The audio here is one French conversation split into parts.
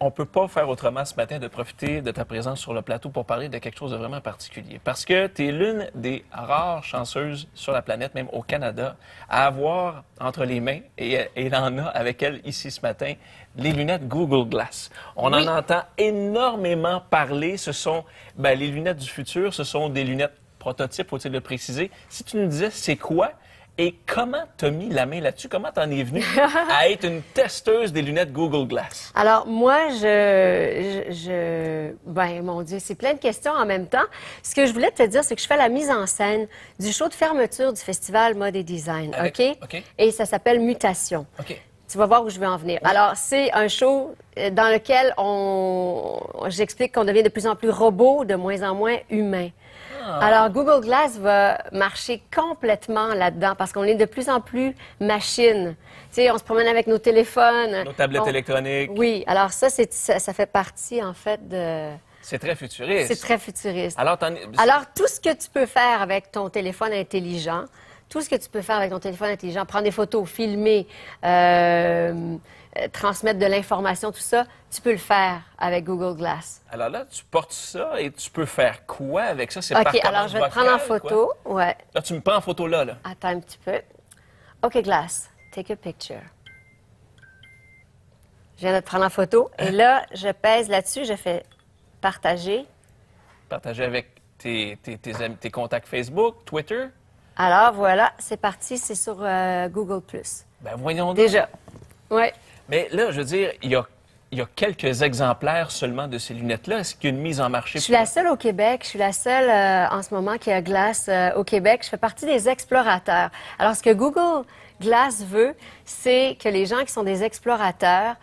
on ne peut pas faire autrement ce matin de profiter de ta présence sur le plateau pour parler de quelque chose de vraiment particulier. Parce que tu es l'une des rares chanceuses sur la planète, même au Canada, à avoir entre les mains, et elle en a avec elle ici ce matin, les lunettes Google Glass. On en entend énormément parler. Ce sont ben, les lunettes du futur, ce sont des lunettes prototypes, faut-il le préciser. Si tu nous disais c'est quoi, et comment t'as mis la main là-dessus? Comment t'en es venue à être une testeuse des lunettes Google Glass? Alors, moi, je... ben, mon Dieu, c'est plein de questions en même temps. Ce que je voulais te dire, c'est que je fais la mise en scène du show de fermeture du Festival Mode et Design, OK? Et ça s'appelle Mutation. OK. Tu vas voir où je vais en venir. Alors, c'est un show euh, dans lequel on... J'explique qu'on devient de plus en plus robot, de moins en moins humain. Ah. Alors, Google Glass va marcher complètement là-dedans parce qu'on est de plus en plus machine. Tu sais, on se promène avec nos téléphones. Nos tablettes électroniques. Oui, alors ça, ça, fait partie, en fait, de... C'est très futuriste. C'est très futuriste. Alors, tout ce que tu peux faire avec ton téléphone intelligent, tout ce que tu peux faire avec ton téléphone intelligent, prendre des photos, filmer, euh, transmettre de l'information, tout ça, tu peux le faire avec Google Glass. Alors là, tu portes ça et tu peux faire quoi avec ça? C'est OK, alors je vais te prendre en photo. Ouais. Là, tu me prends en photo là, là. Attends un petit peu. OK, Glass, take a picture. Je viens de te prendre en photo. Et là, je pèse là-dessus, je fais partager. Partager avec tes contacts Facebook, Twitter? Alors voilà, c'est parti, c'est sur euh, Google+. Ben voyons Déjà, oui. Mais là, je veux dire, il y a, quelques exemplaires seulement de ces lunettes-là. Est-ce qu'il y a une mise en marché? Je suis la seule au Québec. Je suis la seule euh, en ce moment qui a glace euh, au Québec. Je fais partie des explorateurs. Alors, ce que Google Glass veut, c'est que les gens qui sont des explorateurs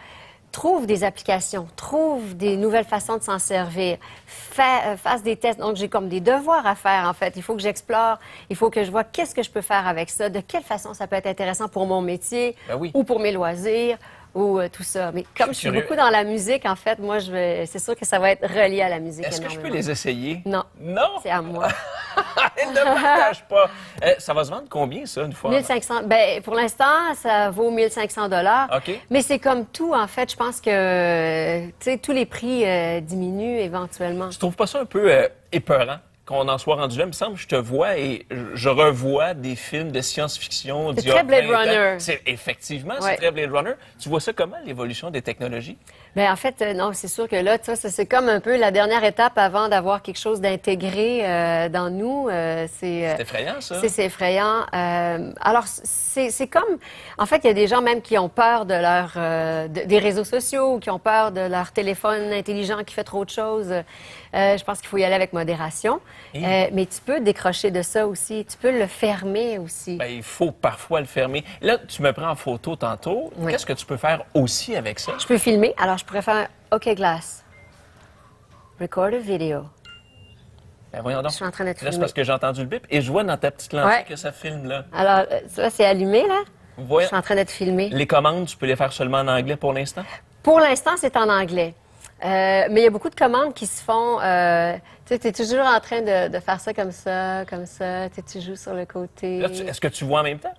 trouve des applications, trouve des nouvelles façons de s'en servir, fait, euh, fasse des tests. Donc, j'ai comme des devoirs à faire, en fait. Il faut que j'explore, il faut que je vois qu'est-ce que je peux faire avec ça, de quelle façon ça peut être intéressant pour mon métier ben ou pour mes loisirs ou euh, tout ça. Mais comme je suis, beaucoup dans la musique, en fait, moi, je c'est sûr que ça va être relié à la musique. Est-ce que je peux les essayer? Non. Non? C'est à moi. Elle ne partage pas. Euh, ça va se vendre combien, ça, une fois? 1500. Ben, pour l'instant, ça vaut 1500 dollars Mais c'est comme tout, en fait. Je pense que, tous les prix euh, diminuent éventuellement. Tu trouves pas ça un peu euh, épeurant? qu'on en soit rendu là. Il me semble je te vois et je revois des films de science-fiction. C'est très Blade Runner. Effectivement, c'est très Blade Runner. Tu vois ça comment, l'évolution des technologies? Bien, en fait, euh, non, c'est sûr que là, c'est comme un peu la dernière étape avant d'avoir quelque chose d'intégré euh, dans nous. Euh, c'est effrayant, ça. C'est effrayant. alors, c'est comme, en fait, il y a des gens même qui ont peur de leur, des réseaux sociaux, qui ont peur de leur téléphone intelligent qui fait trop de choses. je pense qu'il faut y aller avec modération. mais tu peux décrocher de ça aussi. Tu peux le fermer aussi. Bien, il faut parfois le fermer. Là, tu me prends en photo tantôt. Qu'est-ce que tu peux faire aussi avec ça? Je peux filmer. Alors, je pourrais faire un OK Glass. Record a video. Ben voyons donc. Je suis en train d'être Là, c'est parce que j'ai entendu le bip et je vois dans ta petite lentille que ça filme, là. Alors, euh, ça, c'est allumé, là? Je suis en train d'être filmé. Les commandes, tu peux les faire seulement en anglais pour l'instant? Pour l'instant, c'est en anglais. Euh, mais il y a beaucoup de commandes qui se font. Euh, tu es toujours en train de, de, faire ça comme ça, comme ça. Tu joues sur le côté. Est-ce que tu vois en même temps?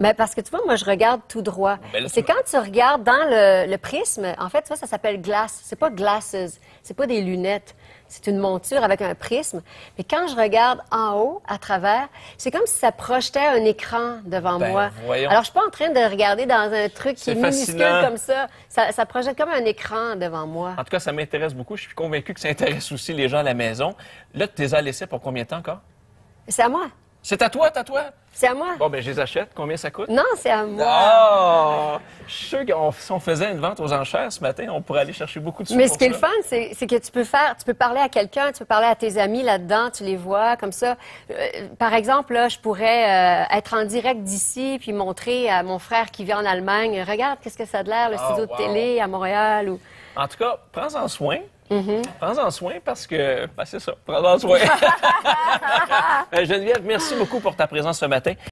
Mais ben, parce que tu vois, moi, je regarde tout droit. Ah, ben c'est quand tu regardes dans le, prisme, en fait, tu vois, ça s'appelle glace. C'est pas glasses, c'est pas des lunettes. C'est une monture avec un prisme. Mais quand je regarde en haut, à travers, c'est comme si ça projetait un écran devant ben, moi. Alors, je suis pas en train de regarder dans un truc qui est, minuscule comme ça. ça. ça. projette comme un écran devant moi. En tout cas, ça m'intéresse beaucoup. Je suis convaincu que ça intéresse aussi les gens à la maison. Là, tu les as laissés pour combien de temps encore? C'est à moi. C'est à toi, à toi? C'est à moi. Bon, ben, je les achète. Combien ça coûte? Non, c'est à moi. Ah! Je suis sûr si on faisait une vente aux enchères ce matin, on pourrait aller chercher beaucoup de choses. Mais ce qui est le fun, c'est que tu peux faire, tu peux parler à quelqu'un, tu peux parler à tes amis là-dedans, tu les vois comme ça. Euh, par exemple, là, je pourrais euh, être en direct d'ici puis montrer à mon frère qui vit en Allemagne, regarde qu'est-ce que ça a de l'air, le ah, studio de télé à Montréal ou. En tout cas, prends-en soin. Prends-en soin parce que, ben, c'est ça, prends-en soin. Ben, Geneviève, merci beaucoup pour ta présence ce matin.